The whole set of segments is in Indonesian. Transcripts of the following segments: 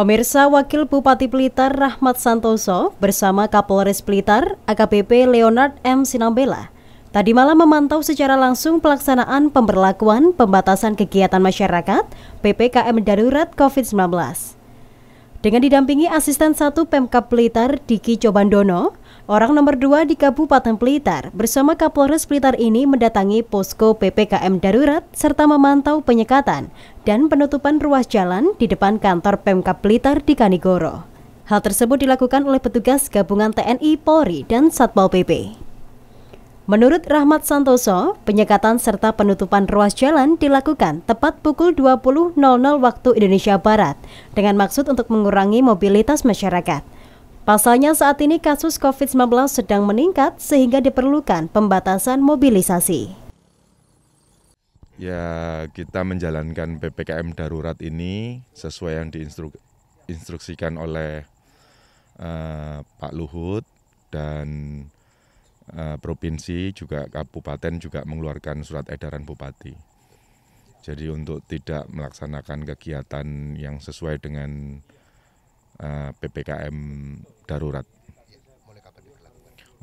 Pemirsa Wakil Bupati Blitar Rahmat Santoso bersama Kapolres Blitar AKBP Leonard M. Sinambela tadi malam memantau secara langsung pelaksanaan pemberlakuan pembatasan kegiatan masyarakat PPKM darurat COVID-19. Dengan didampingi asisten satu Pemkap Blitar Diki Cobandono, orang nomor dua di Kabupaten Blitar bersama Kapolres Blitar ini mendatangi posko PPKM darurat serta memantau penyekatan dan penutupan ruas jalan di depan kantor Pemkap Blitar di Kanigoro. Hal tersebut dilakukan oleh petugas gabungan TNI, Polri, dan Satpol PP. Menurut Rahmat Santoso, penyekatan serta penutupan ruas jalan dilakukan tepat pukul 20.00 waktu Indonesia Barat dengan maksud untuk mengurangi mobilitas masyarakat. Pasalnya saat ini kasus COVID-19 sedang meningkat sehingga diperlukan pembatasan mobilisasi. Ya, kita menjalankan PPKM darurat ini sesuai yang diinstruksikan oleh uh, Pak Luhut dan Eh, provinsi juga kabupaten juga mengeluarkan surat edaran bupati. Jadi untuk tidak melaksanakan kegiatan yang sesuai dengan uh, eh, PPKM darurat.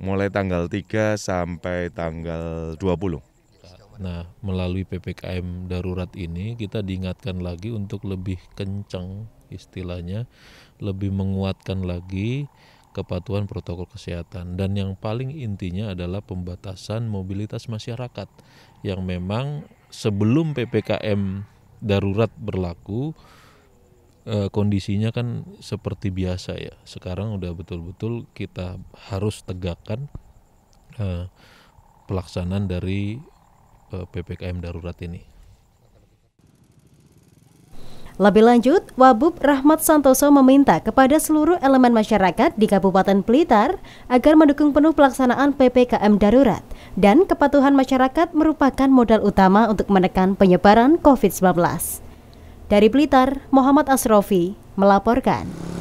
Mulai tanggal 3 sampai tanggal 20. Nah, melalui PPKM darurat ini kita diingatkan lagi untuk lebih kencang istilahnya, lebih menguatkan lagi kepatuhan protokol kesehatan dan yang paling intinya adalah pembatasan mobilitas masyarakat yang memang sebelum PPKM darurat berlaku eh, kondisinya kan seperti biasa ya. Sekarang udah betul-betul kita harus tegakkan eh, pelaksanaan dari eh, PPKM darurat ini. Lebih lanjut, Wabub Rahmat Santoso meminta kepada seluruh elemen masyarakat di Kabupaten Blitar agar mendukung penuh pelaksanaan PPKM darurat dan kepatuhan masyarakat merupakan modal utama untuk menekan penyebaran COVID-19. Dari Blitar, Muhammad Asrofi melaporkan.